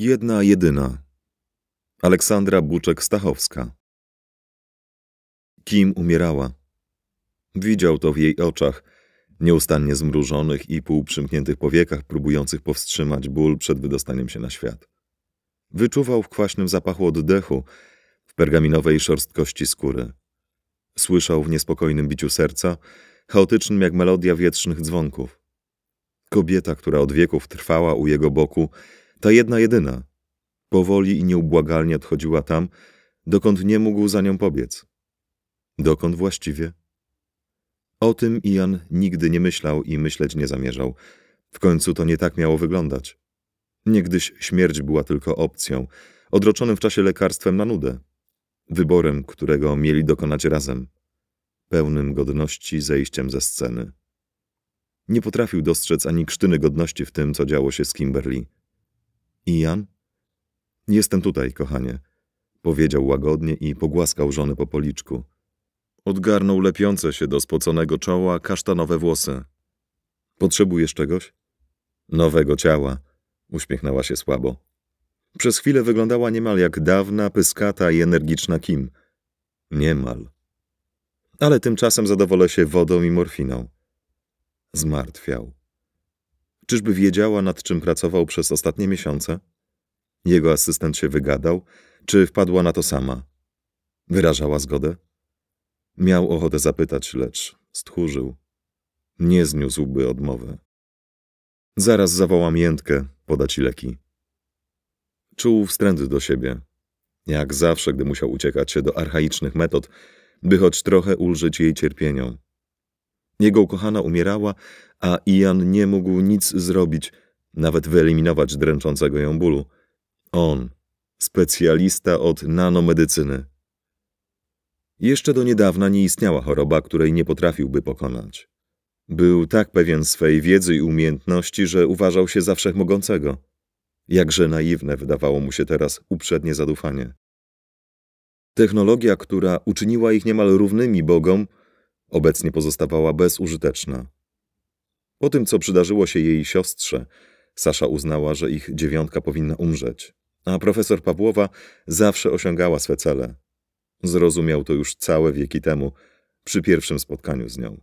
Jedna jedyna. Aleksandra Buczek-Stachowska. Kim umierała? Widział to w jej oczach, nieustannie zmrużonych i półprzymkniętych powiekach, próbujących powstrzymać ból przed wydostaniem się na świat. Wyczuwał w kwaśnym zapachu oddechu, w pergaminowej szorstkości skóry. Słyszał w niespokojnym biciu serca, chaotycznym jak melodia wietrznych dzwonków. Kobieta, która od wieków trwała u jego boku, ta jedna jedyna. Powoli i nieubłagalnie odchodziła tam, dokąd nie mógł za nią pobiec. Dokąd właściwie? O tym Ian nigdy nie myślał i myśleć nie zamierzał. W końcu to nie tak miało wyglądać. Niegdyś śmierć była tylko opcją, odroczonym w czasie lekarstwem na nudę, wyborem, którego mieli dokonać razem, pełnym godności zejściem ze sceny. Nie potrafił dostrzec ani krztyny godności w tym, co działo się z Kimberly. I Jan? Jestem tutaj, kochanie, powiedział łagodnie i pogłaskał żonę po policzku. Odgarnął lepiące się do spoconego czoła kasztanowe włosy. Potrzebujesz czegoś? Nowego ciała, uśmiechnęła się słabo. Przez chwilę wyglądała niemal jak dawna, pyskata i energiczna Kim. Niemal. Ale tymczasem zadowolę się wodą i morfiną. Zmartwiał. Czyżby wiedziała, nad czym pracował przez ostatnie miesiące? Jego asystent się wygadał, czy wpadła na to sama? Wyrażała zgodę? Miał ochotę zapytać, lecz stchórzył. Nie zniósłby odmowy. Zaraz zawołam Jętkę, poda ci leki. Czuł wstręt do siebie. Jak zawsze, gdy musiał uciekać się do archaicznych metod, by choć trochę ulżyć jej cierpieniom. Jego ukochana umierała, a Ian nie mógł nic zrobić, nawet wyeliminować dręczącego ją bólu. On, specjalista od nanomedycyny. Jeszcze do niedawna nie istniała choroba, której nie potrafiłby pokonać. Był tak pewien swej wiedzy i umiejętności, że uważał się za wszechmogącego. Jakże naiwne wydawało mu się teraz uprzednie zadufanie. Technologia, która uczyniła ich niemal równymi bogom, Obecnie pozostawała bezużyteczna. Po tym, co przydarzyło się jej siostrze, Sasza uznała, że ich dziewiątka powinna umrzeć, a profesor Pawłowa zawsze osiągała swe cele. Zrozumiał to już całe wieki temu, przy pierwszym spotkaniu z nią.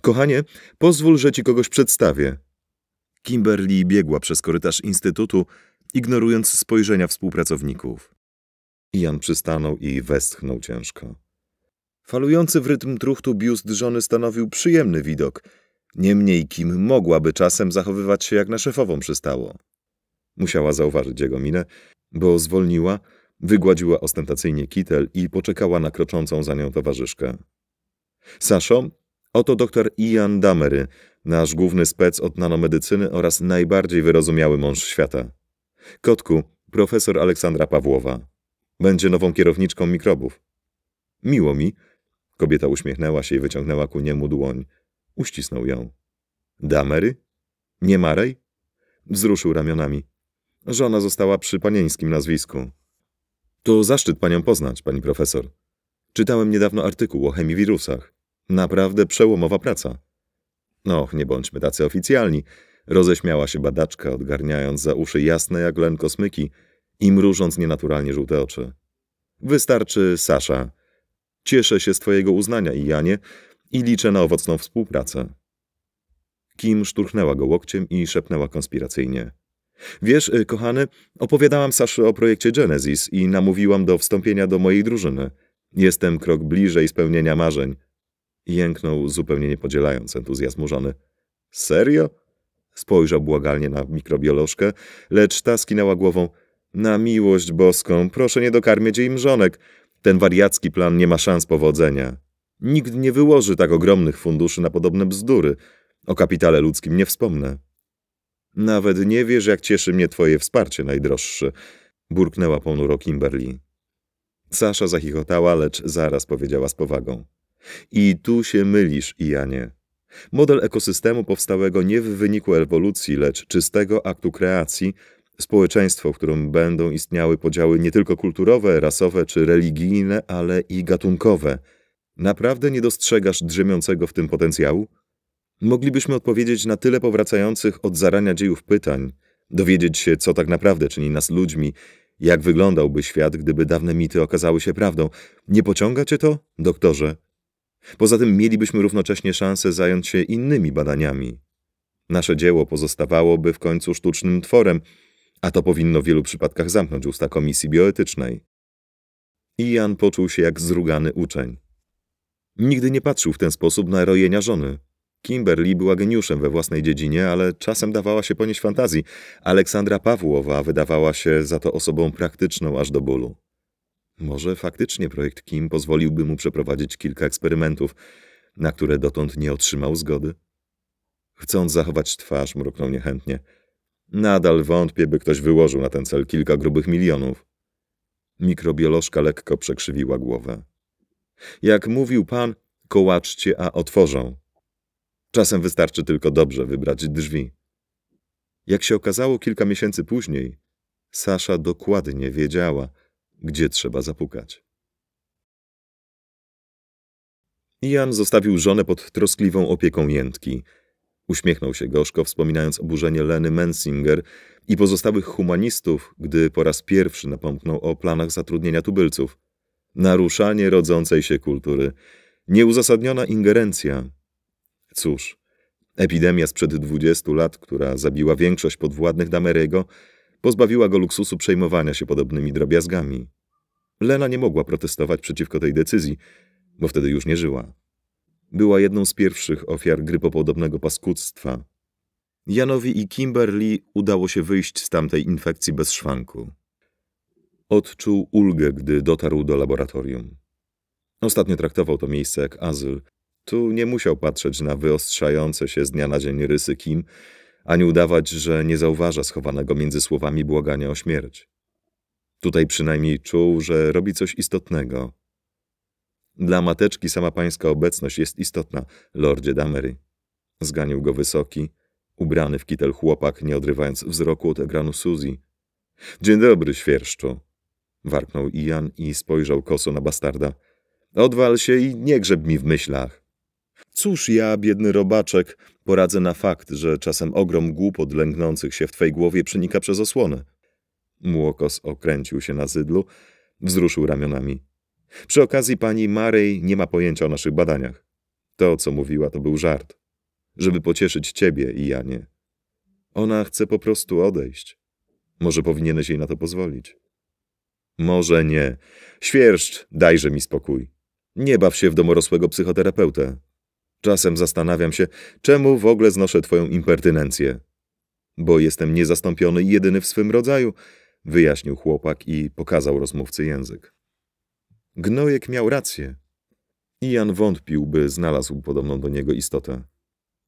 Kochanie, pozwól, że ci kogoś przedstawię. Kimberly biegła przez korytarz instytutu, ignorując spojrzenia współpracowników. Jan przystanął i westchnął ciężko. Falujący w rytm truchtu biust żony stanowił przyjemny widok, niemniej kim mogłaby czasem zachowywać się jak na szefową przystało. Musiała zauważyć jego minę, bo zwolniła, wygładziła ostentacyjnie kitel i poczekała na kroczącą za nią towarzyszkę. Saszo, oto doktor Ian Damery, nasz główny spec od nanomedycyny oraz najbardziej wyrozumiały mąż świata. Kotku, profesor Aleksandra Pawłowa. Będzie nową kierowniczką mikrobów. Miło mi, Kobieta uśmiechnęła się i wyciągnęła ku niemu dłoń. Uścisnął ją. Damery? Nie Marej? Wzruszył ramionami. Żona została przy panieńskim nazwisku. To zaszczyt panią poznać, pani profesor. Czytałem niedawno artykuł o chemiwirusach. Naprawdę przełomowa praca. Och, nie bądźmy tacy oficjalni. Roześmiała się badaczka, odgarniając za uszy jasne jak len kosmyki i mrużąc nienaturalnie żółte oczy. Wystarczy Sasza, Cieszę się z Twojego uznania, Janie, i liczę na owocną współpracę. Kim szturchnęła go łokciem i szepnęła konspiracyjnie. Wiesz, y, kochany, opowiadałam Saszy o projekcie Genesis i namówiłam do wstąpienia do mojej drużyny. Jestem krok bliżej spełnienia marzeń. Jęknął, zupełnie nie podzielając entuzjazmu żony. Serio? Spojrzał błagalnie na mikrobiolożkę, lecz ta skinęła głową. Na miłość boską, proszę nie dokarmić jej mrzonek. Ten wariacki plan nie ma szans powodzenia. Nikt nie wyłoży tak ogromnych funduszy na podobne bzdury. O kapitale ludzkim nie wspomnę. Nawet nie wiesz, jak cieszy mnie twoje wsparcie, najdroższy. Burknęła ponuro Kimberly. Sasza zachichotała, lecz zaraz powiedziała z powagą. I tu się mylisz, Ianie. Model ekosystemu powstałego nie w wyniku ewolucji, lecz czystego aktu kreacji – Społeczeństwo, w którym będą istniały podziały nie tylko kulturowe, rasowe czy religijne, ale i gatunkowe. Naprawdę nie dostrzegasz drzemiącego w tym potencjału? Moglibyśmy odpowiedzieć na tyle powracających od zarania dziejów pytań, dowiedzieć się, co tak naprawdę czyni nas ludźmi, jak wyglądałby świat, gdyby dawne mity okazały się prawdą. Nie pociąga cię to, doktorze? Poza tym mielibyśmy równocześnie szansę zająć się innymi badaniami. Nasze dzieło pozostawałoby w końcu sztucznym tworem, a to powinno w wielu przypadkach zamknąć usta komisji bioetycznej. I Jan poczuł się jak zrugany uczeń. Nigdy nie patrzył w ten sposób na rojenia żony. Kimberly była geniuszem we własnej dziedzinie, ale czasem dawała się ponieść fantazji. Aleksandra Pawłowa wydawała się za to osobą praktyczną aż do bólu. Może faktycznie projekt Kim pozwoliłby mu przeprowadzić kilka eksperymentów, na które dotąd nie otrzymał zgody? Chcąc zachować twarz, mruknął niechętnie – Nadal wątpię, by ktoś wyłożył na ten cel kilka grubych milionów. Mikrobiolożka lekko przekrzywiła głowę. Jak mówił pan, kołaczcie, a otworzą. Czasem wystarczy tylko dobrze wybrać drzwi. Jak się okazało kilka miesięcy później, Sasza dokładnie wiedziała, gdzie trzeba zapukać. Jan zostawił żonę pod troskliwą opieką Jętki – Uśmiechnął się gorzko, wspominając oburzenie Leny Mensinger i pozostałych humanistów, gdy po raz pierwszy napomknął o planach zatrudnienia tubylców. Naruszanie rodzącej się kultury. Nieuzasadniona ingerencja. Cóż, epidemia sprzed dwudziestu lat, która zabiła większość podwładnych Damerego, pozbawiła go luksusu przejmowania się podobnymi drobiazgami. Lena nie mogła protestować przeciwko tej decyzji, bo wtedy już nie żyła. Była jedną z pierwszych ofiar grypopodobnego paskudztwa. Janowi i Kimberly udało się wyjść z tamtej infekcji bez szwanku. Odczuł ulgę, gdy dotarł do laboratorium. Ostatnio traktował to miejsce jak azyl. Tu nie musiał patrzeć na wyostrzające się z dnia na dzień rysy Kim, ani udawać, że nie zauważa schowanego między słowami błagania o śmierć. Tutaj przynajmniej czuł, że robi coś istotnego, dla mateczki sama pańska obecność jest istotna, lordzie Damery. Zganił go wysoki, ubrany w kitel chłopak, nie odrywając wzroku od ekranu Suzy. Dzień dobry, świerszczu. Warknął Ian i spojrzał koso na bastarda. Odwal się i nie grzeb mi w myślach. Cóż ja, biedny robaczek, poradzę na fakt, że czasem ogrom głupot lęgnących się w twej głowie przenika przez osłonę. Młokos okręcił się na zydlu, wzruszył ramionami. Przy okazji pani Marej nie ma pojęcia o naszych badaniach. To, co mówiła, to był żart. Żeby pocieszyć ciebie i Janie. Ona chce po prostu odejść. Może powinieneś jej na to pozwolić. Może nie. Świerszcz, dajże mi spokój. Nie baw się w domorosłego psychoterapeutę. Czasem zastanawiam się, czemu w ogóle znoszę twoją impertynencję. Bo jestem niezastąpiony i jedyny w swym rodzaju, wyjaśnił chłopak i pokazał rozmówcy język. Gnojek miał rację. I Jan wątpił, by znalazł podobną do niego istotę.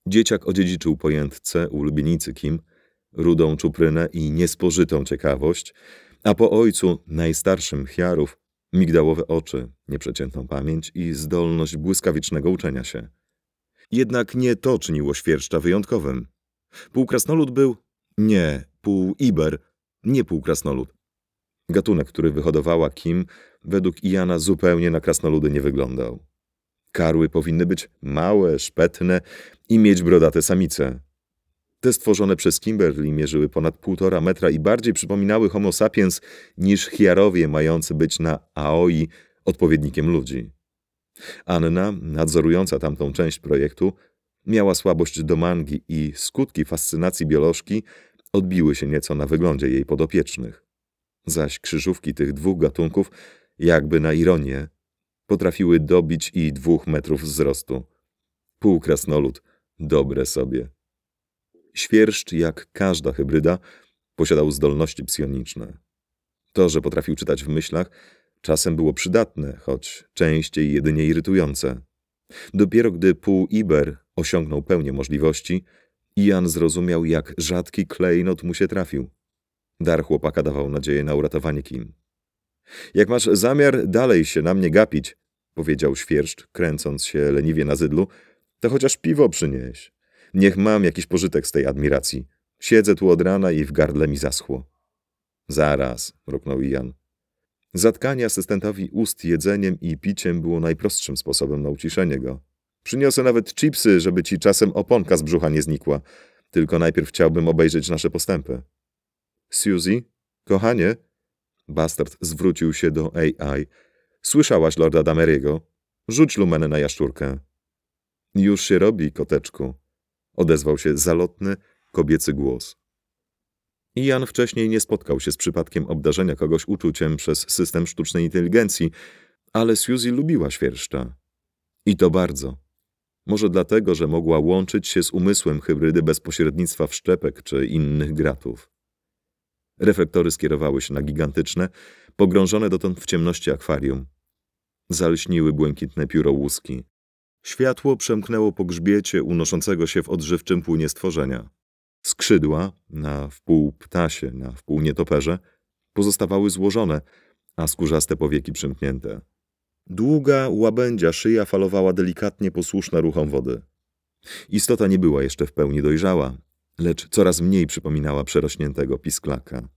Dzieciak odziedziczył pojętce ulubienicy Kim, rudą czuprynę i niespożytą ciekawość, a po ojcu, najstarszym Chiarów, migdałowe oczy, nieprzeciętną pamięć i zdolność błyskawicznego uczenia się. Jednak nie to czyniło świerszcza wyjątkowym. Półkrasnolud był, nie, pół Iber, nie półkrasnolud. Gatunek, który wyhodowała Kim, według Iana zupełnie na krasnoludy nie wyglądał. Karły powinny być małe, szpetne i mieć brodate samice. Te stworzone przez Kimberly mierzyły ponad półtora metra i bardziej przypominały homo sapiens niż chiarowie mający być na Aoi odpowiednikiem ludzi. Anna, nadzorująca tamtą część projektu, miała słabość do mangi i skutki fascynacji biolożki odbiły się nieco na wyglądzie jej podopiecznych. Zaś krzyżówki tych dwóch gatunków, jakby na ironię, potrafiły dobić i dwóch metrów wzrostu. Pół krasnolud, dobre sobie. Świerszcz, jak każda hybryda, posiadał zdolności psioniczne. To, że potrafił czytać w myślach, czasem było przydatne, choć częściej jedynie irytujące. Dopiero gdy pół Iber osiągnął pełnię możliwości, Ian zrozumiał, jak rzadki klejnot mu się trafił. Dar chłopaka dawał nadzieję na uratowanie Kim. Jak masz zamiar dalej się na mnie gapić, powiedział świerszcz, kręcąc się leniwie na zydlu, to chociaż piwo przynieś. Niech mam jakiś pożytek z tej admiracji. Siedzę tu od rana i w gardle mi zaschło. Zaraz, mruknął Ian. Zatkanie asystentowi ust jedzeniem i piciem było najprostszym sposobem na uciszenie go. Przyniosę nawet chipsy, żeby ci czasem oponka z brzucha nie znikła. Tylko najpierw chciałbym obejrzeć nasze postępy. Suzy, Kochanie? Bastard zwrócił się do AI. Słyszałaś lorda Damery'ego? Rzuć lumenę na jaszczurkę. Już się robi, koteczku. Odezwał się zalotny, kobiecy głos. Jan wcześniej nie spotkał się z przypadkiem obdarzenia kogoś uczuciem przez system sztucznej inteligencji, ale Suzy lubiła świerszcza. I to bardzo. Może dlatego, że mogła łączyć się z umysłem hybrydy bez pośrednictwa wszczepek czy innych gratów. Reflektory skierowały się na gigantyczne, pogrążone dotąd w ciemności akwarium. Zalśniły błękitne pióro łuski. Światło przemknęło po grzbiecie unoszącego się w odżywczym płynie stworzenia. Skrzydła, na wpół ptasie, na wpół nietoperze, pozostawały złożone, a skórzaste powieki przymknięte. Długa, łabędzia szyja falowała delikatnie posłuszna ruchom wody. Istota nie była jeszcze w pełni dojrzała, lecz coraz mniej przypominała przerośniętego pisklaka.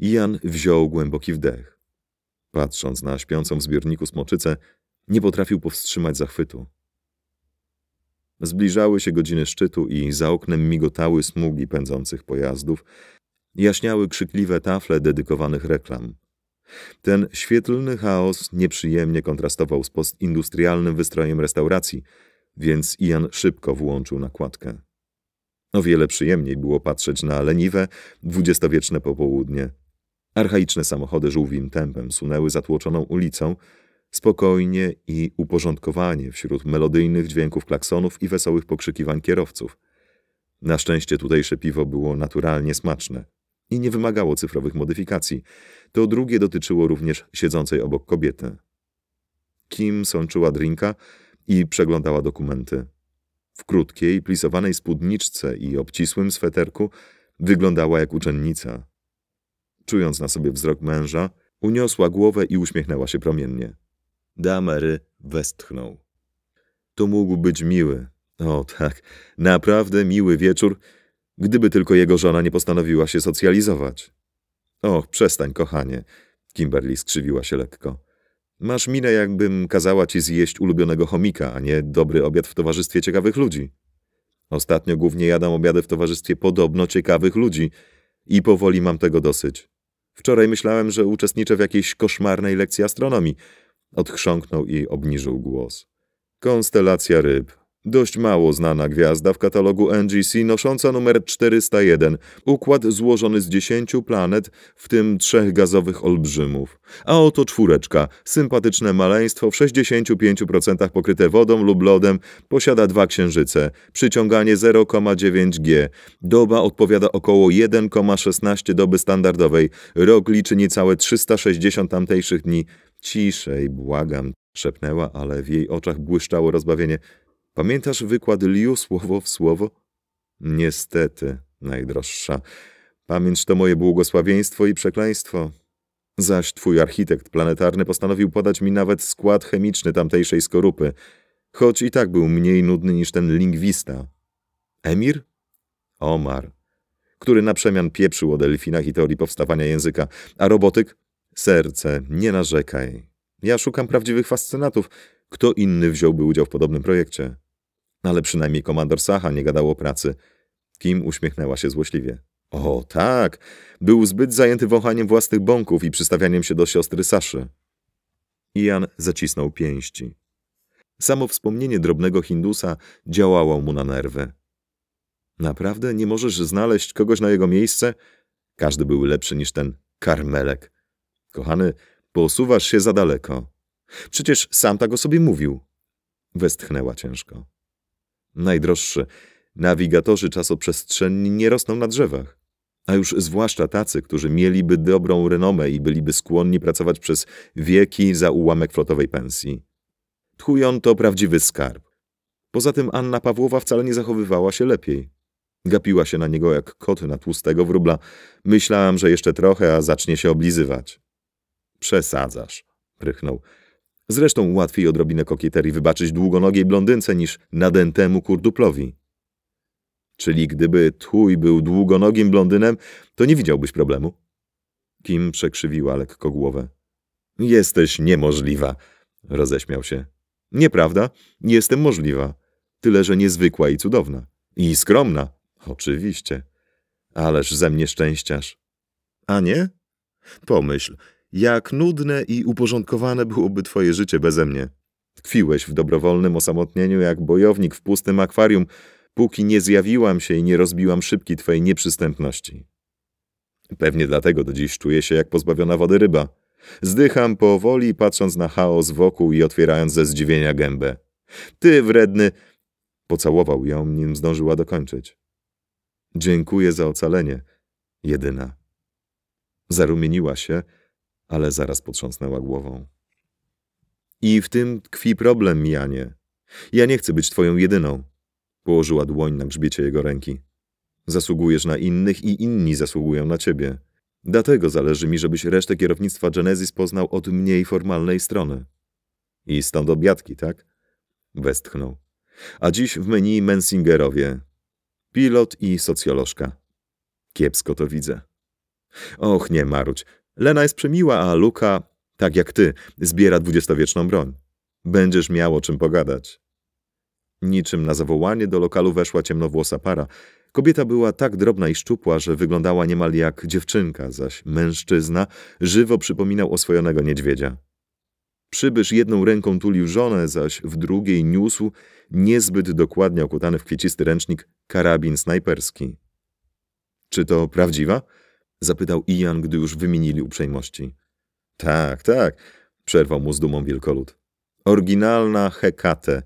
Ian wziął głęboki wdech. Patrząc na śpiącą w zbiorniku smoczycę, nie potrafił powstrzymać zachwytu. Zbliżały się godziny szczytu i za oknem migotały smugi pędzących pojazdów, jaśniały krzykliwe tafle dedykowanych reklam. Ten świetlny chaos nieprzyjemnie kontrastował z postindustrialnym wystrojem restauracji, więc Ian szybko włączył nakładkę. O no, wiele przyjemniej było patrzeć na leniwe, dwudziestowieczne popołudnie. Archaiczne samochody żółwim tempem sunęły zatłoczoną ulicą, spokojnie i uporządkowanie wśród melodyjnych dźwięków klaksonów i wesołych pokrzykiwań kierowców. Na szczęście tutejsze piwo było naturalnie smaczne i nie wymagało cyfrowych modyfikacji. To drugie dotyczyło również siedzącej obok kobiety. Kim sączyła drinka i przeglądała dokumenty. W krótkiej, plisowanej spódniczce i obcisłym sweterku wyglądała jak uczennica. Czując na sobie wzrok męża, uniosła głowę i uśmiechnęła się promiennie. Damery westchnął. To mógł być miły. O tak, naprawdę miły wieczór, gdyby tylko jego żona nie postanowiła się socjalizować. Och, przestań, kochanie. Kimberly skrzywiła się lekko. Masz minę, jakbym kazała ci zjeść ulubionego chomika, a nie dobry obiad w towarzystwie ciekawych ludzi. Ostatnio głównie jadam obiady w towarzystwie podobno ciekawych ludzi i powoli mam tego dosyć. Wczoraj myślałem, że uczestniczę w jakiejś koszmarnej lekcji astronomii. Odchrząknął i obniżył głos. Konstelacja ryb, Dość mało znana gwiazda w katalogu NGC nosząca numer 401, układ złożony z 10 planet, w tym trzech gazowych olbrzymów. A oto czwóreczka, sympatyczne maleństwo w 65% pokryte wodą lub lodem, posiada dwa księżyce, przyciąganie 0,9 G, doba odpowiada około 1,16 doby standardowej, rok liczy niecałe 360 tamtejszych dni. Ciszej, błagam, szepnęła, ale w jej oczach błyszczało rozbawienie. Pamiętasz wykład Liu słowo w słowo? Niestety, najdroższa. Pamięć to moje błogosławieństwo i przekleństwo. Zaś twój architekt planetarny postanowił podać mi nawet skład chemiczny tamtejszej skorupy, choć i tak był mniej nudny niż ten lingwista. Emir? Omar, który na przemian pieprzył o delfinach i teorii powstawania języka, a robotyk? Serce, nie narzekaj. Ja szukam prawdziwych fascynatów. Kto inny wziąłby udział w podobnym projekcie? No, ale przynajmniej komandor Sacha nie gadał o pracy. Kim uśmiechnęła się złośliwie. O, tak. Był zbyt zajęty wąchaniem własnych bąków i przystawianiem się do siostry Saszy. Ian zacisnął pięści. Samo wspomnienie drobnego Hindusa działało mu na nerwy. Naprawdę nie możesz znaleźć kogoś na jego miejsce? Każdy był lepszy niż ten karmelek. Kochany, posuwasz się za daleko. Przecież sam tak o sobie mówił. Westchnęła ciężko. Najdroższe, nawigatorzy czasoprzestrzenni nie rosną na drzewach. A już zwłaszcza tacy, którzy mieliby dobrą renomę i byliby skłonni pracować przez wieki za ułamek flotowej pensji. Tchujon to prawdziwy skarb. Poza tym Anna Pawłowa wcale nie zachowywała się lepiej. Gapiła się na niego jak kot na tłustego wróbla. Myślałam, że jeszcze trochę, a zacznie się oblizywać. Przesadzasz, rychnął. Zresztą łatwiej odrobinę kokieterii wybaczyć długonogiej blondynce niż nadętemu kurduplowi. Czyli gdyby twój był długonogim blondynem, to nie widziałbyś problemu. Kim przekrzywiła lekko głowę. Jesteś niemożliwa, roześmiał się. Nieprawda, jestem możliwa. Tyle, że niezwykła i cudowna. I skromna. Oczywiście. Ależ ze mnie szczęściarz. A nie? Pomyśl, jak nudne i uporządkowane byłoby twoje życie beze mnie. Tkwiłeś w dobrowolnym osamotnieniu jak bojownik w pustym akwarium, póki nie zjawiłam się i nie rozbiłam szybki twojej nieprzystępności. Pewnie dlatego do dziś czuję się jak pozbawiona wody ryba. Zdycham powoli, patrząc na chaos wokół i otwierając ze zdziwienia gębę. Ty, wredny! Pocałował ją, nim zdążyła dokończyć. Dziękuję za ocalenie, jedyna. Zarumieniła się, ale zaraz potrząsnęła głową. I w tym tkwi problem, Janie. Ja nie chcę być twoją jedyną. Położyła dłoń na grzbiecie jego ręki. Zasługujesz na innych i inni zasługują na ciebie. Dlatego zależy mi, żebyś resztę kierownictwa Genesis poznał od mniej formalnej strony. I stąd obiadki, tak? Westchnął. A dziś w menu Mensingerowie. Pilot i socjolożka. Kiepsko to widzę. Och, nie maruć. Lena jest przemiła, a Luka, tak jak ty, zbiera dwudziestowieczną broń. Będziesz miał o czym pogadać. Niczym na zawołanie do lokalu weszła ciemnowłosa para. Kobieta była tak drobna i szczupła, że wyglądała niemal jak dziewczynka, zaś mężczyzna żywo przypominał oswojonego niedźwiedzia. Przybysz jedną ręką tulił żonę, zaś w drugiej niósł niezbyt dokładnie okutany w kwiecisty ręcznik karabin snajperski. Czy to prawdziwa? Zapytał Ian, gdy już wymienili uprzejmości. Tak, tak, przerwał mu z dumą wielkolud. Oryginalna Hekate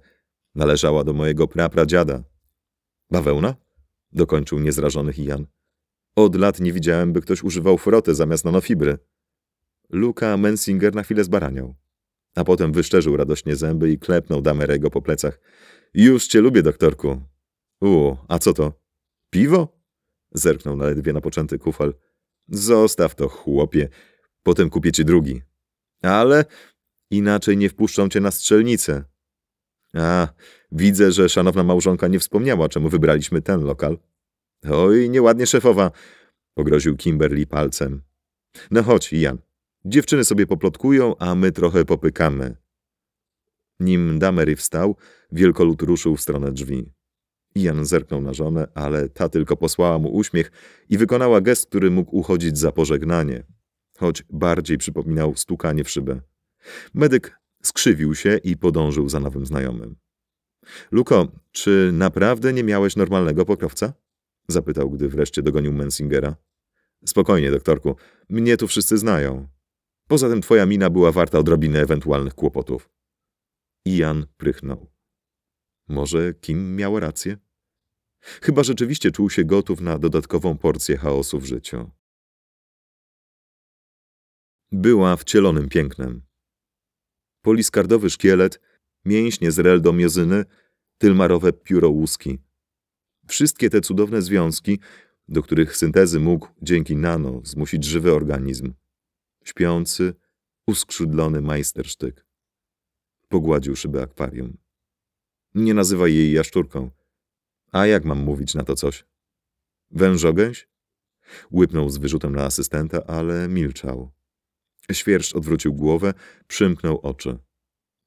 należała do mojego prapradziada. Bawełna? Dokończył niezrażony Ian. Od lat nie widziałem, by ktoś używał froty zamiast nanofibry. Luka Mensinger na chwilę zbaraniał. A potem wyszczerzył radośnie zęby i klepnął Damerego po plecach. Już cię lubię, doktorku. U, a co to? Piwo? Zerknął na ledwie napoczęty kufel. Zostaw to, chłopie. Potem kupię ci drugi. Ale inaczej nie wpuszczą cię na strzelnicę. A, widzę, że szanowna małżonka nie wspomniała, czemu wybraliśmy ten lokal. Oj, nieładnie szefowa, pogroził Kimberly palcem. No chodź, Jan. Dziewczyny sobie poplotkują, a my trochę popykamy. Nim Damery wstał, wielkolud ruszył w stronę drzwi. Ian zerknął na żonę, ale ta tylko posłała mu uśmiech i wykonała gest, który mógł uchodzić za pożegnanie, choć bardziej przypominał stukanie w szybę. Medyk skrzywił się i podążył za nowym znajomym. Luko, czy naprawdę nie miałeś normalnego pokrowca? Zapytał, gdy wreszcie dogonił Mensingera. Spokojnie, doktorku. Mnie tu wszyscy znają. Poza tym twoja mina była warta odrobiny ewentualnych kłopotów. Ian prychnął. Może Kim miał rację? Chyba rzeczywiście czuł się gotów na dodatkową porcję chaosu w życiu. Była wcielonym pięknem. Poliskardowy szkielet, mięśnie z rel do miozyny, tylmarowe pióro łuski. Wszystkie te cudowne związki, do których syntezy mógł dzięki nano zmusić żywy organizm. Śpiący, uskrzydlony majstersztyk. Pogładził szybę akwarium. Nie nazywa jej jaszczurką. A jak mam mówić na to coś? Wężogęś? Łypnął z wyrzutem na asystenta, ale milczał. Świerszcz odwrócił głowę, przymknął oczy.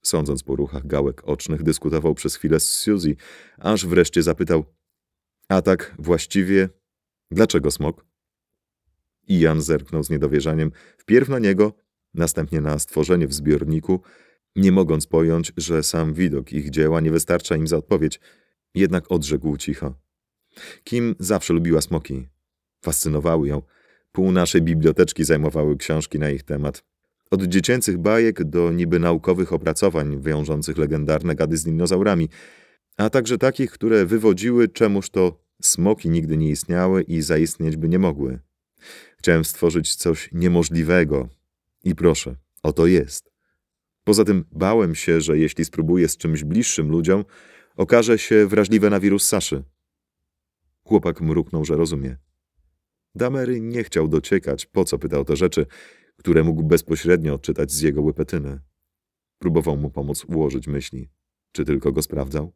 Sądząc po ruchach gałek ocznych, dyskutował przez chwilę z Suzy, aż wreszcie zapytał: A tak właściwie, dlaczego smok? I Jan zerknął z niedowierzaniem wpierw na niego, następnie na stworzenie w zbiorniku, nie mogąc pojąć, że sam widok ich dzieła nie wystarcza im za odpowiedź. Jednak odrzekł cicho. Kim zawsze lubiła smoki. Fascynowały ją. Pół naszej biblioteczki zajmowały książki na ich temat. Od dziecięcych bajek do niby naukowych opracowań wiążących legendarne gady z dinozaurami, a także takich, które wywodziły czemuż to smoki nigdy nie istniały i zaistnieć by nie mogły. Chciałem stworzyć coś niemożliwego i proszę, oto jest. Poza tym bałem się, że jeśli spróbuję z czymś bliższym ludziom, okaże się wrażliwe na wirus Saszy. Chłopak mruknął, że rozumie. Damery nie chciał dociekać, po co pytał te rzeczy, które mógł bezpośrednio odczytać z jego łypetyny. Próbował mu pomóc ułożyć myśli. Czy tylko go sprawdzał?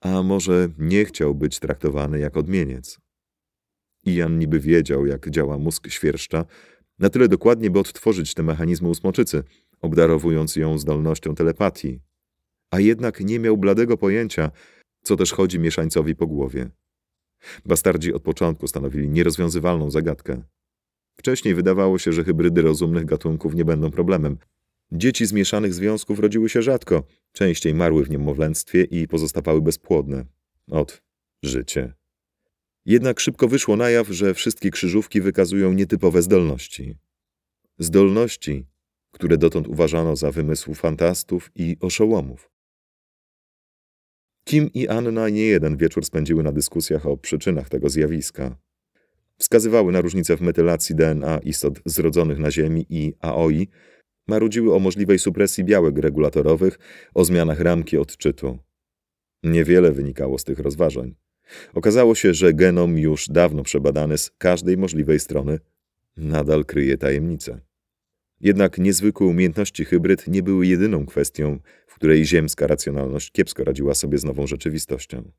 A może nie chciał być traktowany jak odmieniec? Ian niby wiedział, jak działa mózg świerszcza, na tyle dokładnie, by odtworzyć te mechanizmy u smoczycy, obdarowując ją zdolnością telepatii, a jednak nie miał bladego pojęcia, co też chodzi mieszańcowi po głowie. Bastardzi od początku stanowili nierozwiązywalną zagadkę. Wcześniej wydawało się, że hybrydy rozumnych gatunków nie będą problemem. Dzieci z mieszanych związków rodziły się rzadko, częściej marły w niemowlęctwie i pozostawały bezpłodne. Ot, życie. Jednak szybko wyszło na jaw, że wszystkie krzyżówki wykazują nietypowe zdolności. Zdolności, które dotąd uważano za wymysł fantastów i oszołomów. Kim i Anna nie jeden wieczór spędziły na dyskusjach o przyczynach tego zjawiska. Wskazywały na różnice w metylacji DNA istot zrodzonych na Ziemi i AOI, marudziły o możliwej supresji białek regulatorowych, o zmianach ramki odczytu. Niewiele wynikało z tych rozważań. Okazało się, że genom już dawno przebadany z każdej możliwej strony nadal kryje tajemnicę. Jednak niezwykłe umiejętności hybryd nie były jedyną kwestią, w której ziemska racjonalność kiepsko radziła sobie z nową rzeczywistością.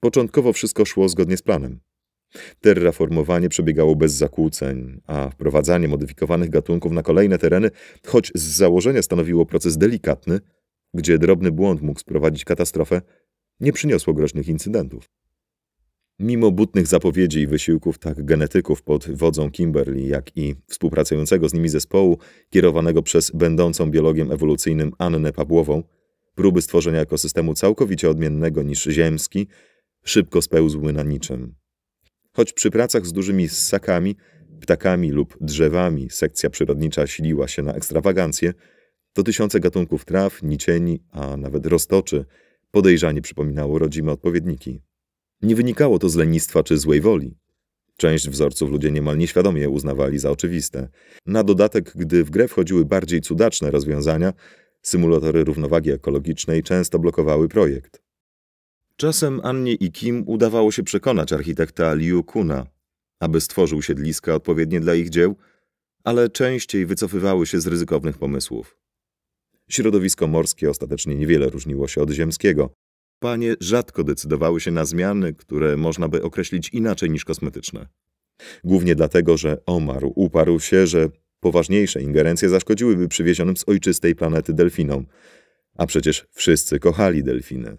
Początkowo wszystko szło zgodnie z planem. Terraformowanie przebiegało bez zakłóceń, a wprowadzanie modyfikowanych gatunków na kolejne tereny, choć z założenia stanowiło proces delikatny, gdzie drobny błąd mógł sprowadzić katastrofę, nie przyniosło groźnych incydentów. Mimo butnych zapowiedzi i wysiłków tak genetyków pod wodzą Kimberly, jak i współpracującego z nimi zespołu kierowanego przez będącą biologiem ewolucyjnym Annę Pabłową, próby stworzenia ekosystemu całkowicie odmiennego niż ziemski szybko spełzły na niczym. Choć przy pracach z dużymi ssakami, ptakami lub drzewami sekcja przyrodnicza siliła się na ekstrawagancję, to tysiące gatunków traw, nicieni, a nawet roztoczy podejrzanie przypominało rodzime odpowiedniki. Nie wynikało to z lenistwa czy złej woli. Część wzorców ludzie niemal nieświadomie uznawali za oczywiste. Na dodatek, gdy w grę wchodziły bardziej cudaczne rozwiązania, symulatory równowagi ekologicznej często blokowały projekt. Czasem Annie i Kim udawało się przekonać architekta Liu Kuna, aby stworzył siedliska odpowiednie dla ich dzieł, ale częściej wycofywały się z ryzykownych pomysłów. Środowisko morskie ostatecznie niewiele różniło się od ziemskiego, Panie rzadko decydowały się na zmiany, które można by określić inaczej niż kosmetyczne. Głównie dlatego, że Omar uparł się, że poważniejsze ingerencje zaszkodziłyby przywiezionym z ojczystej planety delfinom, a przecież wszyscy kochali delfiny.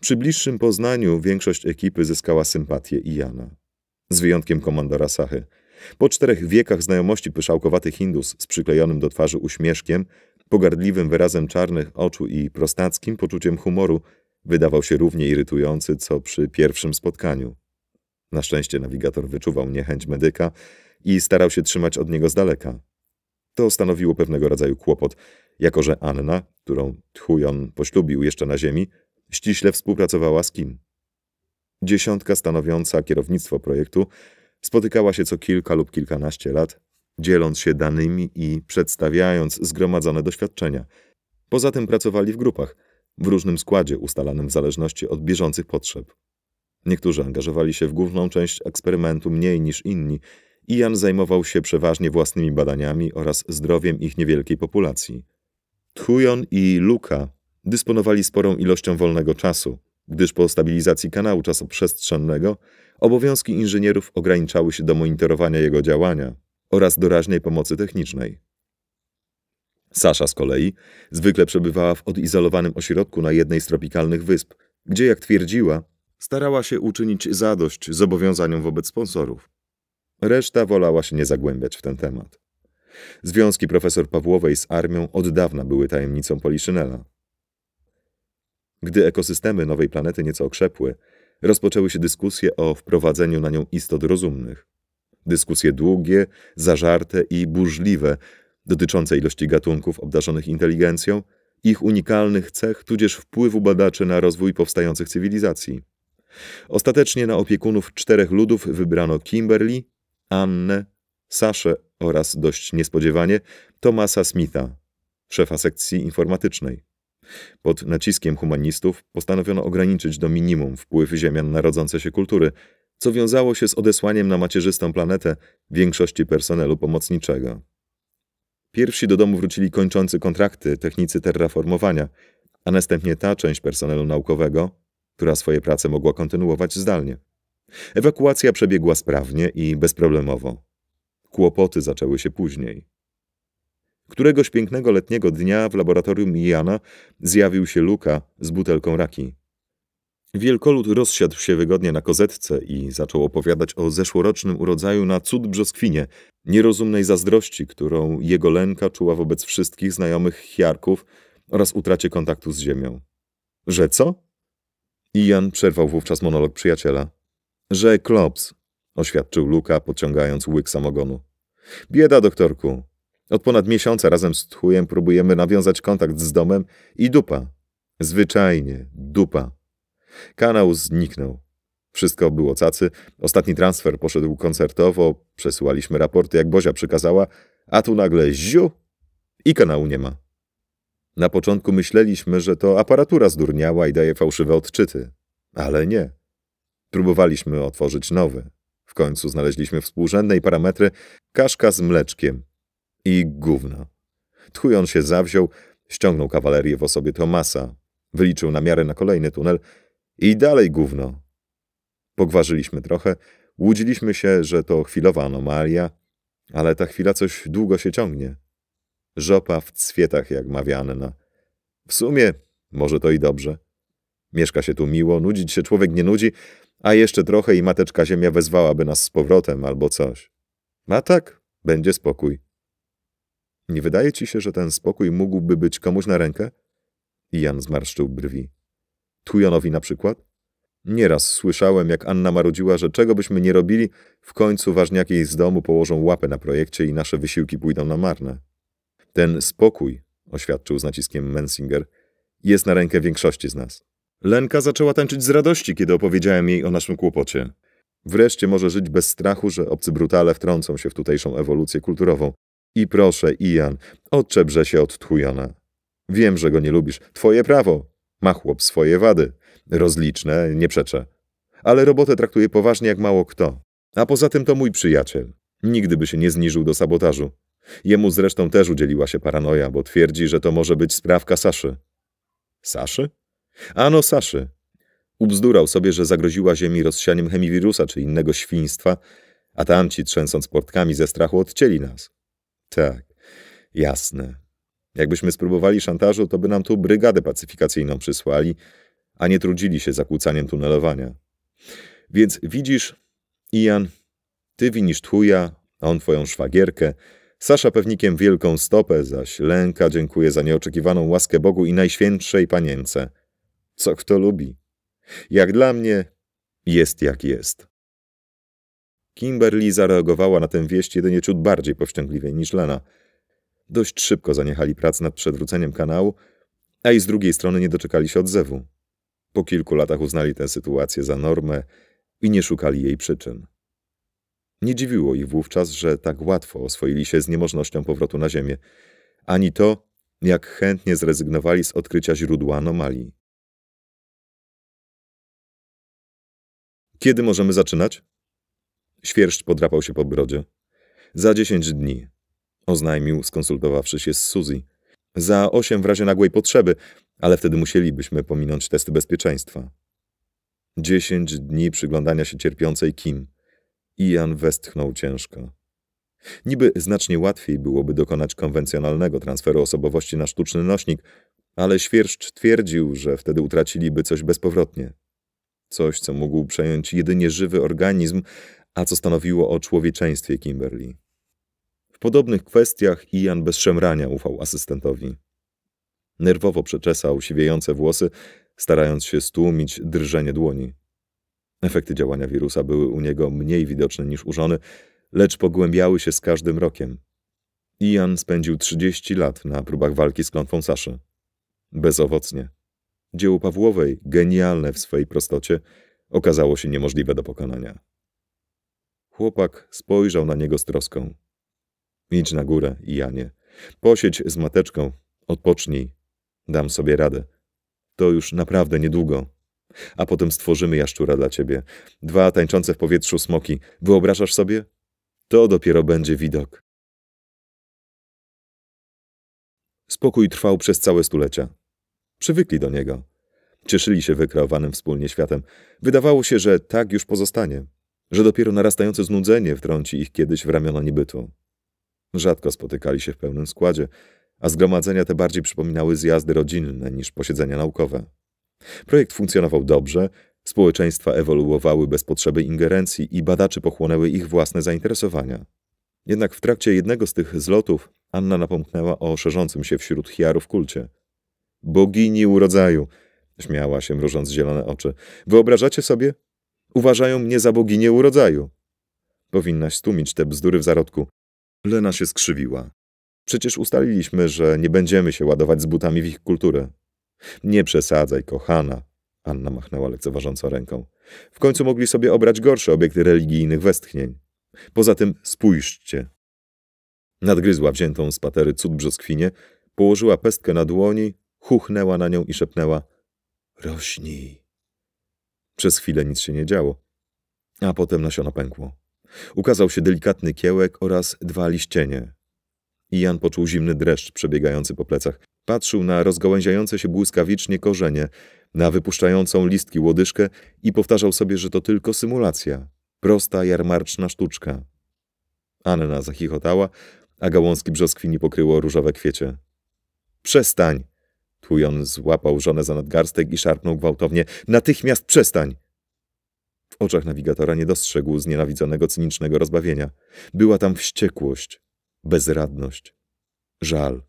Przy bliższym poznaniu większość ekipy zyskała sympatię Iana, z wyjątkiem komandora Sachy. Po czterech wiekach znajomości pyszałkowaty Hindus z przyklejonym do twarzy uśmieszkiem Pogardliwym wyrazem czarnych oczu i prostackim poczuciem humoru wydawał się równie irytujący, co przy pierwszym spotkaniu. Na szczęście nawigator wyczuwał niechęć medyka i starał się trzymać od niego z daleka. To stanowiło pewnego rodzaju kłopot, jako że Anna, którą Tchujon poślubił jeszcze na ziemi, ściśle współpracowała z kim? Dziesiątka stanowiąca kierownictwo projektu spotykała się co kilka lub kilkanaście lat dzieląc się danymi i przedstawiając zgromadzone doświadczenia. Poza tym pracowali w grupach, w różnym składzie ustalanym w zależności od bieżących potrzeb. Niektórzy angażowali się w główną część eksperymentu mniej niż inni, i Jan zajmował się przeważnie własnymi badaniami oraz zdrowiem ich niewielkiej populacji. Tchujon i Luka dysponowali sporą ilością wolnego czasu, gdyż po stabilizacji kanału czasoprzestrzennego obowiązki inżynierów ograniczały się do monitorowania jego działania, oraz doraźnej pomocy technicznej. Sasza z kolei zwykle przebywała w odizolowanym ośrodku na jednej z tropikalnych wysp, gdzie, jak twierdziła, starała się uczynić zadość zobowiązaniom wobec sponsorów. Reszta wolała się nie zagłębiać w ten temat. Związki profesor Pawłowej z armią od dawna były tajemnicą Poliszynela. Gdy ekosystemy nowej planety nieco okrzepły, rozpoczęły się dyskusje o wprowadzeniu na nią istot rozumnych dyskusje długie, zażarte i burzliwe, dotyczące ilości gatunków obdarzonych inteligencją, ich unikalnych cech, tudzież wpływu badaczy na rozwój powstających cywilizacji. Ostatecznie na opiekunów czterech ludów wybrano Kimberly, Annę, Saszę oraz dość niespodziewanie Tomasa Smitha, szefa sekcji informatycznej. Pod naciskiem humanistów postanowiono ograniczyć do minimum wpływ Ziemian na rodzące się kultury, co wiązało się z odesłaniem na macierzystą planetę większości personelu pomocniczego. Pierwsi do domu wrócili kończący kontrakty technicy terraformowania, a następnie ta część personelu naukowego, która swoje prace mogła kontynuować zdalnie. Ewakuacja przebiegła sprawnie i bezproblemowo. Kłopoty zaczęły się później. Któregoś pięknego letniego dnia w laboratorium Iana zjawił się Luka z butelką raki. Wielkolud rozsiadł się wygodnie na kozetce i zaczął opowiadać o zeszłorocznym urodzaju na cud brzoskwinie, nierozumnej zazdrości, którą jego lęka czuła wobec wszystkich znajomych chiarków oraz utracie kontaktu z ziemią. Że co? Ian przerwał wówczas monolog przyjaciela. Że klops, oświadczył Luka, pociągając łyk samogonu. Bieda, doktorku. Od ponad miesiąca razem z tchujem próbujemy nawiązać kontakt z domem i dupa. Zwyczajnie dupa. Kanał zniknął. Wszystko było cacy. Ostatni transfer poszedł koncertowo, przesyłaliśmy raporty, jak Bozia przykazała, a tu nagle ziu i kanału nie ma. Na początku myśleliśmy, że to aparatura zdurniała i daje fałszywe odczyty, ale nie. Próbowaliśmy otworzyć nowy. W końcu znaleźliśmy współrzędne i parametry kaszka z mleczkiem i gówno. Tchując się zawziął, ściągnął kawalerię w osobie Tomasa, wyliczył miarę na kolejny tunel i dalej gówno. Pogważyliśmy trochę, łudziliśmy się, że to chwilowa anomalia, ale ta chwila coś długo się ciągnie. Żopa w cwietach, jak mawia Anna. W sumie może to i dobrze. Mieszka się tu miło, nudzić się człowiek nie nudzi, a jeszcze trochę i mateczka ziemia wezwałaby nas z powrotem albo coś. A tak, będzie spokój. Nie wydaje ci się, że ten spokój mógłby być komuś na rękę? Jan zmarszczył brwi. Tujonowi na przykład? Nieraz słyszałem, jak Anna marudziła, że czego byśmy nie robili, w końcu ważniaki z domu położą łapę na projekcie i nasze wysiłki pójdą na marne. Ten spokój, oświadczył z naciskiem Mensinger, jest na rękę większości z nas. Lenka zaczęła tańczyć z radości, kiedy opowiedziałem jej o naszym kłopocie. Wreszcie może żyć bez strachu, że obcy brutale wtrącą się w tutejszą ewolucję kulturową. I proszę, Ian, odczepże się od Tchujona. Wiem, że go nie lubisz. Twoje prawo, ma chłop swoje wady. Rozliczne, nie przeczę. Ale robotę traktuje poważnie jak mało kto. A poza tym to mój przyjaciel. Nigdy by się nie zniżył do sabotażu. Jemu zresztą też udzieliła się paranoja, bo twierdzi, że to może być sprawka Saszy. Saszy? Ano Saszy. Ubzdurał sobie, że zagroziła ziemi rozsianiem chemiwirusa czy innego świństwa, a tamci, trzęsąc portkami ze strachu, odcięli nas. Tak, jasne. Jakbyśmy spróbowali szantażu, to by nam tu brygadę pacyfikacyjną przysłali, a nie trudzili się zakłócaniem tunelowania. Więc widzisz, Ian, ty winisz tchuja, a on twoją szwagierkę, Sasza pewnikiem wielką stopę, zaś Lęka dziękuję za nieoczekiwaną łaskę Bogu i Najświętszej Panience. Co kto lubi. Jak dla mnie, jest jak jest. Kimberly zareagowała na tę wieść jedynie ciut bardziej powściągliwie niż Lena – dość szybko zaniechali prac nad przewróceniem kanału, a i z drugiej strony nie doczekali się odzewu. Po kilku latach uznali tę sytuację za normę i nie szukali jej przyczyn. Nie dziwiło ich wówczas, że tak łatwo oswoili się z niemożnością powrotu na Ziemię, ani to, jak chętnie zrezygnowali z odkrycia źródła anomalii. Kiedy możemy zaczynać? Świerszcz podrapał się po brodzie. Za dziesięć dni oznajmił, skonsultowawszy się z Suzy. Za osiem w razie nagłej potrzeby, ale wtedy musielibyśmy pominąć testy bezpieczeństwa. Dziesięć dni przyglądania się cierpiącej Kim. Ian westchnął ciężko. Niby znacznie łatwiej byłoby dokonać konwencjonalnego transferu osobowości na sztuczny nośnik, ale świerszcz twierdził, że wtedy utraciliby coś bezpowrotnie. Coś, co mógł przejąć jedynie żywy organizm, a co stanowiło o człowieczeństwie Kimberly podobnych kwestiach Ian bez szemrania ufał asystentowi. Nerwowo przeczesał siwiejące włosy, starając się stłumić drżenie dłoni. Efekty działania wirusa były u niego mniej widoczne niż u żony, lecz pogłębiały się z każdym rokiem. Ian spędził 30 lat na próbach walki z klątwą Saszy. Bezowocnie. Dzieło Pawłowej, genialne w swojej prostocie, okazało się niemożliwe do pokonania. Chłopak spojrzał na niego z troską. Idź na górę, i Janie. Posiedź z mateczką, odpocznij. Dam sobie radę. To już naprawdę niedługo. A potem stworzymy jaszczura dla ciebie. Dwa tańczące w powietrzu smoki. Wyobrażasz sobie? To dopiero będzie widok. Spokój trwał przez całe stulecia. Przywykli do niego. Cieszyli się wykreowanym wspólnie światem. Wydawało się, że tak już pozostanie, że dopiero narastające znudzenie wtrąci ich kiedyś w ramiona niebytu. Rzadko spotykali się w pełnym składzie, a zgromadzenia te bardziej przypominały zjazdy rodzinne niż posiedzenia naukowe. Projekt funkcjonował dobrze, społeczeństwa ewoluowały bez potrzeby ingerencji i badaczy pochłonęły ich własne zainteresowania. Jednak w trakcie jednego z tych zlotów Anna napomknęła o szerzącym się wśród chiarów kulcie. Bogini urodzaju! śmiała się, mrużąc zielone oczy. Wyobrażacie sobie? Uważają mnie za boginię urodzaju. Powinnaś tłumić te bzdury w zarodku, Lena się skrzywiła. Przecież ustaliliśmy, że nie będziemy się ładować z butami w ich kulturę. Nie przesadzaj, kochana. Anna machnęła lekceważąco ręką. W końcu mogli sobie obrać gorsze obiekty religijnych westchnień. Poza tym spójrzcie. Nadgryzła wziętą z patery cud brzoskwinię, położyła pestkę na dłoni, chuchnęła na nią i szepnęła Rośnij. Przez chwilę nic się nie działo, a potem nasiona pękło. Ukazał się delikatny kiełek oraz dwa liścienie. I Jan poczuł zimny dreszcz przebiegający po plecach. Patrzył na rozgałęziające się błyskawicznie korzenie, na wypuszczającą listki łodyżkę i powtarzał sobie, że to tylko symulacja. Prosta, jarmarczna sztuczka. Anna zachichotała, a gałązki brzoskwini pokryło różowe kwiecie. Przestań! Tujon złapał żonę za nadgarstek i szarpnął gwałtownie. Natychmiast przestań! oczach nawigatora nie dostrzegł znienawidzonego cynicznego rozbawienia. Była tam wściekłość, bezradność, żal.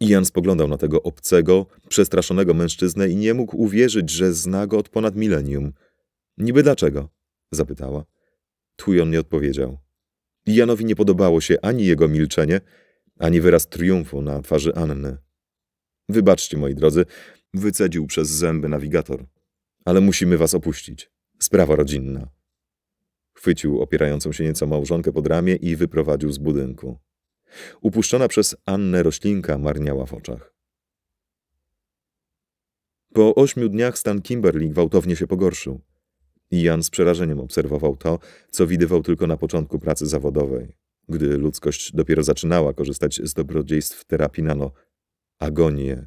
Ian spoglądał na tego obcego, przestraszonego mężczyznę i nie mógł uwierzyć, że zna go od ponad milenium. Niby dlaczego? zapytała. Tujon nie odpowiedział. Janowi nie podobało się ani jego milczenie, ani wyraz triumfu na twarzy Anny. Wybaczcie, moi drodzy, wycedził przez zęby nawigator, ale musimy was opuścić. Sprawa rodzinna. Chwycił opierającą się nieco małżonkę pod ramię i wyprowadził z budynku. Upuszczona przez Annę roślinka marniała w oczach. Po ośmiu dniach stan Kimberly gwałtownie się pogorszył. i Jan z przerażeniem obserwował to, co widywał tylko na początku pracy zawodowej, gdy ludzkość dopiero zaczynała korzystać z dobrodziejstw terapii nano. Agonię.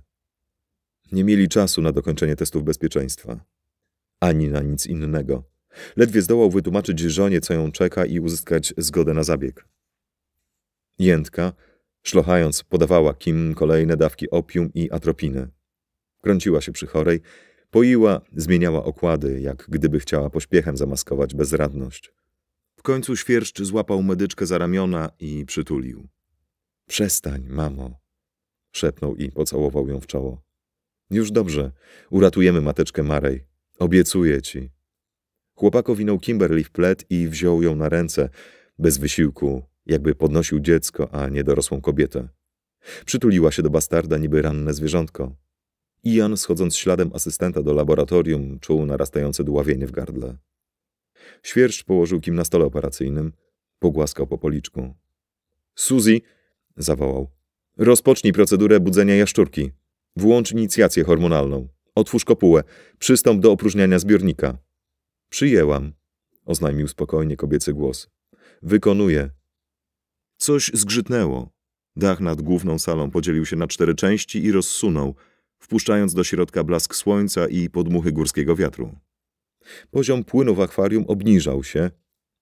Nie mieli czasu na dokończenie testów bezpieczeństwa ani na nic innego. Ledwie zdołał wytłumaczyć żonie, co ją czeka i uzyskać zgodę na zabieg. Jętka, szlochając, podawała Kim kolejne dawki opium i atropiny. Kręciła się przy chorej, poiła, zmieniała okłady, jak gdyby chciała pośpiechem zamaskować bezradność. W końcu świerszcz złapał medyczkę za ramiona i przytulił. Przestań, mamo, szepnął i pocałował ją w czoło. Już dobrze, uratujemy mateczkę Marej. Obiecuję ci. Chłopak owinął Kimberly w plet i wziął ją na ręce, bez wysiłku, jakby podnosił dziecko, a nie dorosłą kobietę. Przytuliła się do bastarda niby ranne zwierzątko. Ian, schodząc śladem asystenta do laboratorium, czuł narastające dławienie w gardle. Świerszcz położył Kim na stole operacyjnym, pogłaskał po policzku. Suzy, zawołał, rozpocznij procedurę budzenia jaszczurki. Włącz inicjację hormonalną. Otwórz kopułę. Przystąp do opróżniania zbiornika. Przyjęłam, oznajmił spokojnie kobiecy głos. Wykonuję. Coś zgrzytnęło. Dach nad główną salą podzielił się na cztery części i rozsunął, wpuszczając do środka blask słońca i podmuchy górskiego wiatru. Poziom płynu w akwarium obniżał się,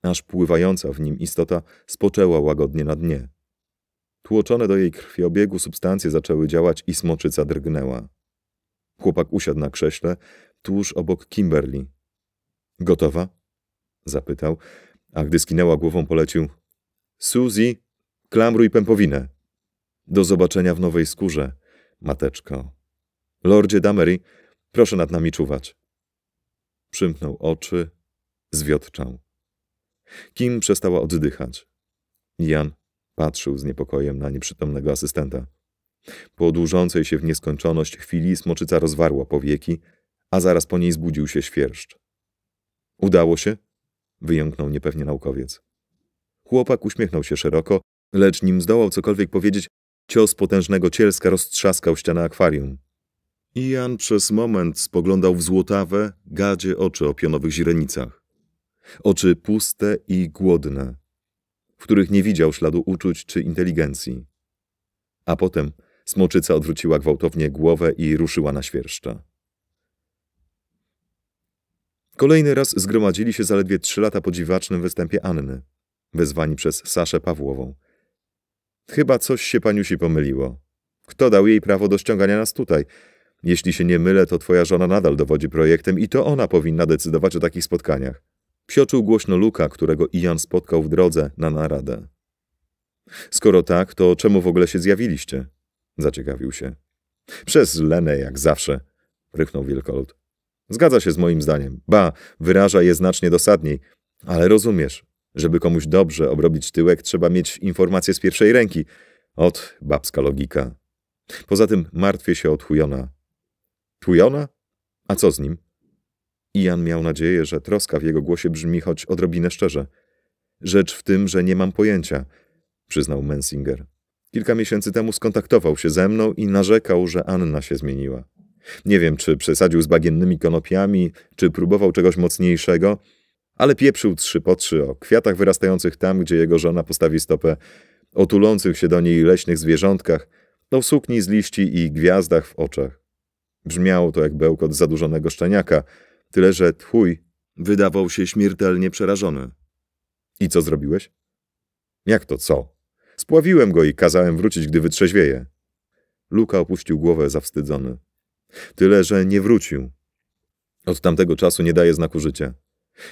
aż pływająca w nim istota spoczęła łagodnie na dnie. Tłoczone do jej krwiobiegu substancje zaczęły działać i smoczyca drgnęła. Chłopak usiadł na krześle, tuż obok Kimberly. Gotowa? zapytał, a gdy skinęła głową, polecił. Suzy, klamruj pępowinę. Do zobaczenia w nowej skórze, mateczko. Lordzie Damery, proszę nad nami czuwać. Przymknął oczy, zwiotczał. Kim przestała oddychać. Jan patrzył z niepokojem na nieprzytomnego asystenta. Po dłużącej się w nieskończoność chwili smoczyca rozwarła powieki, a zaraz po niej zbudził się świerszcz. Udało się? wyjąknął niepewnie naukowiec. Chłopak uśmiechnął się szeroko, lecz nim zdołał cokolwiek powiedzieć, cios potężnego cielska roztrzaskał ścianę akwarium. Jan przez moment spoglądał w złotawe, gadzie oczy o pionowych źrenicach. Oczy puste i głodne, w których nie widział śladu uczuć czy inteligencji. A potem Smoczyca odwróciła gwałtownie głowę i ruszyła na świerszcza. Kolejny raz zgromadzili się zaledwie trzy lata po dziwacznym występie Anny, wezwani przez Saszę Pawłową. Chyba coś się paniusi pomyliło. Kto dał jej prawo do ściągania nas tutaj? Jeśli się nie mylę, to twoja żona nadal dowodzi projektem i to ona powinna decydować o takich spotkaniach. Psioczył głośno Luka, którego Ian spotkał w drodze na naradę. Skoro tak, to czemu w ogóle się zjawiliście? Zaciekawił się. Przez Lenę, jak zawsze, rychnął wielkolud. Zgadza się z moim zdaniem. Ba, wyraża je znacznie dosadniej. Ale rozumiesz, żeby komuś dobrze obrobić tyłek, trzeba mieć informacje z pierwszej ręki. Ot, babska logika. Poza tym martwię się o tujona tujona A co z nim? Ian miał nadzieję, że troska w jego głosie brzmi choć odrobinę szczerze. Rzecz w tym, że nie mam pojęcia, przyznał Mensinger. Kilka miesięcy temu skontaktował się ze mną i narzekał, że Anna się zmieniła. Nie wiem, czy przesadził z bagiennymi konopiami, czy próbował czegoś mocniejszego, ale pieprzył trzy po trzy o kwiatach wyrastających tam, gdzie jego żona postawi stopę, o tulących się do niej leśnych zwierzątkach, o sukni z liści i gwiazdach w oczach. Brzmiało to jak bełkot zadłużonego szczeniaka, tyle że tchój wydawał się śmiertelnie przerażony. I co zrobiłeś? Jak to co? Spławiłem go i kazałem wrócić, gdy wytrzeźwieje. Luka opuścił głowę zawstydzony. Tyle, że nie wrócił. Od tamtego czasu nie daje znaku życia.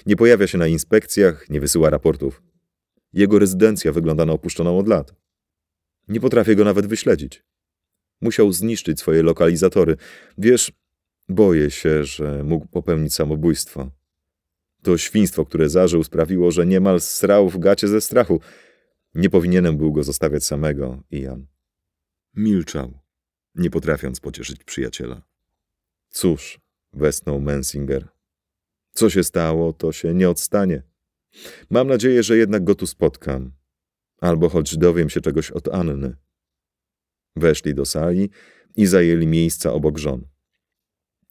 Nie pojawia się na inspekcjach, nie wysyła raportów. Jego rezydencja wygląda na opuszczoną od lat. Nie potrafię go nawet wyśledzić. Musiał zniszczyć swoje lokalizatory. Wiesz, boję się, że mógł popełnić samobójstwo. To świństwo, które zażył, sprawiło, że niemal srał w gacie ze strachu. Nie powinienem był go zostawiać samego, Ian. Milczał, nie potrafiąc pocieszyć przyjaciela. Cóż, westnął Mensinger. Co się stało, to się nie odstanie. Mam nadzieję, że jednak go tu spotkam. Albo choć dowiem się czegoś od Anny. Weszli do sali i zajęli miejsca obok żon.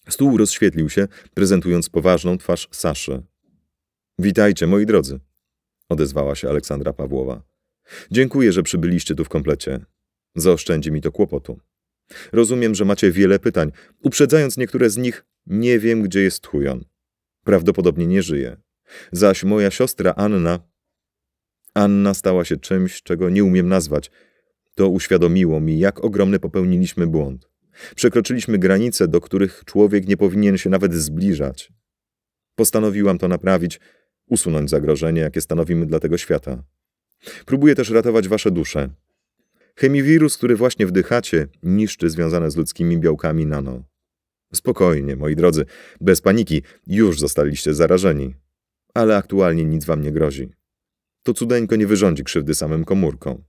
Stół rozświetlił się, prezentując poważną twarz Saszy. Witajcie, moi drodzy, odezwała się Aleksandra Pawłowa. Dziękuję, że przybyliście tu w komplecie. Zaoszczędzi mi to kłopotu. Rozumiem, że macie wiele pytań. Uprzedzając niektóre z nich, nie wiem, gdzie jest Hujon. Prawdopodobnie nie żyje. Zaś moja siostra Anna... Anna stała się czymś, czego nie umiem nazwać. To uświadomiło mi, jak ogromny popełniliśmy błąd. Przekroczyliśmy granice, do których człowiek nie powinien się nawet zbliżać. Postanowiłam to naprawić, usunąć zagrożenie, jakie stanowimy dla tego świata. Próbuje też ratować wasze dusze. Chemiwirus, który właśnie wdychacie, niszczy związane z ludzkimi białkami nano. Spokojnie, moi drodzy, bez paniki, już zostaliście zarażeni. Ale aktualnie nic wam nie grozi. To cudeńko nie wyrządzi krzywdy samym komórkom.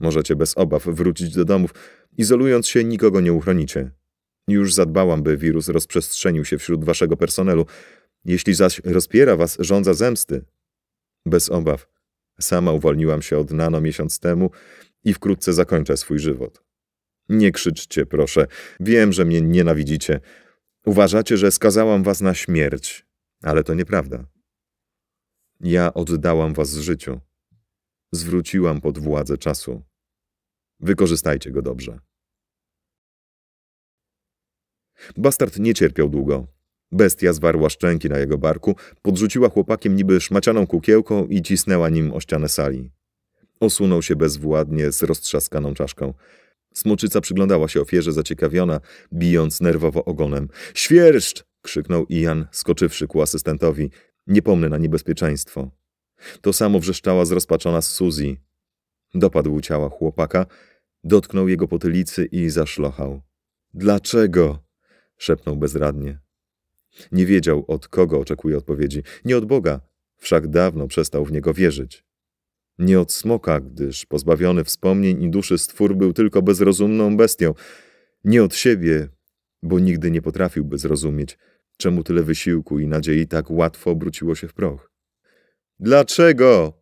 Możecie bez obaw wrócić do domów, izolując się nikogo nie uchronicie. Już zadbałam, by wirus rozprzestrzenił się wśród waszego personelu. Jeśli zaś rozpiera was żądza zemsty, bez obaw, Sama uwolniłam się od nano miesiąc temu i wkrótce zakończę swój żywot. Nie krzyczcie, proszę. Wiem, że mnie nienawidzicie. Uważacie, że skazałam was na śmierć, ale to nieprawda. Ja oddałam was z życiu. Zwróciłam pod władzę czasu. Wykorzystajcie go dobrze. Bastard nie cierpiał długo. Bestia zwarła szczęki na jego barku, podrzuciła chłopakiem niby szmacianą kukiełką i cisnęła nim o ścianę sali. Osunął się bezwładnie z roztrzaskaną czaszką. Smoczyca przyglądała się ofierze zaciekawiona, bijąc nerwowo ogonem. Świerszcz! krzyknął Ian, skoczywszy ku asystentowi. Nie pomnę na niebezpieczeństwo. To samo wrzeszczała zrozpaczona Suzy. Dopadł ciała chłopaka, dotknął jego potylicy i zaszlochał. Dlaczego? szepnął bezradnie. Nie wiedział, od kogo oczekuje odpowiedzi. Nie od Boga, wszak dawno przestał w niego wierzyć. Nie od smoka, gdyż pozbawiony wspomnień i duszy stwór był tylko bezrozumną bestią. Nie od siebie, bo nigdy nie potrafiłby zrozumieć, czemu tyle wysiłku i nadziei tak łatwo obróciło się w proch. Dlaczego?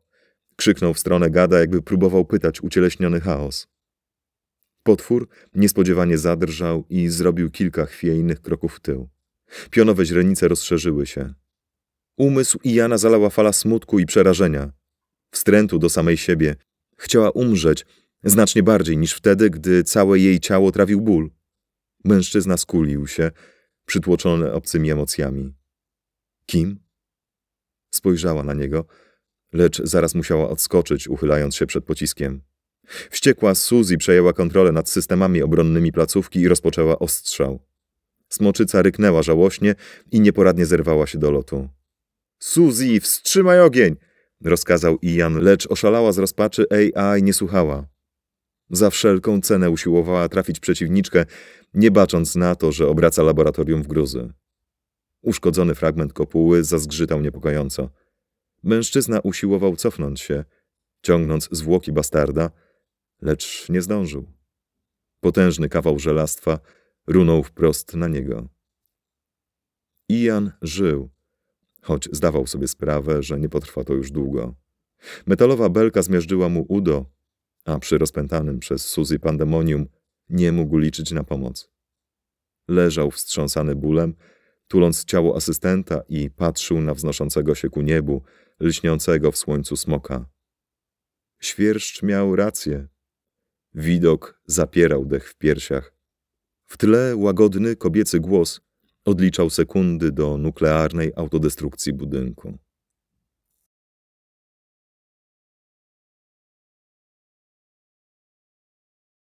krzyknął w stronę gada, jakby próbował pytać ucieleśniony chaos. Potwór niespodziewanie zadrżał i zrobił kilka chwiejnych kroków w tył. Pionowe źrenice rozszerzyły się. Umysł jana zalała fala smutku i przerażenia, wstrętu do samej siebie. Chciała umrzeć, znacznie bardziej niż wtedy, gdy całe jej ciało trawił ból. Mężczyzna skulił się, przytłoczony obcymi emocjami. Kim? Spojrzała na niego, lecz zaraz musiała odskoczyć, uchylając się przed pociskiem. Wściekła Suzy przejęła kontrolę nad systemami obronnymi placówki i rozpoczęła ostrzał. Smoczyca ryknęła żałośnie i nieporadnie zerwała się do lotu. Suzy, wstrzymaj ogień! rozkazał Ian, lecz oszalała z rozpaczy AI nie słuchała. Za wszelką cenę usiłowała trafić przeciwniczkę, nie bacząc na to, że obraca laboratorium w gruzy. Uszkodzony fragment kopuły zazgrzytał niepokojąco. Mężczyzna usiłował cofnąć się, ciągnąc zwłoki bastarda, lecz nie zdążył. Potężny kawał żelastwa runął wprost na niego. Ian żył, choć zdawał sobie sprawę, że nie potrwa to już długo. Metalowa belka zmiażdżyła mu udo, a przy rozpętanym przez Suzy pandemonium nie mógł liczyć na pomoc. Leżał wstrząsany bólem, tuląc ciało asystenta i patrzył na wznoszącego się ku niebu, lśniącego w słońcu smoka. Świerszcz miał rację. Widok zapierał dech w piersiach, w tle łagodny kobiecy głos odliczał sekundy do nuklearnej autodestrukcji budynku.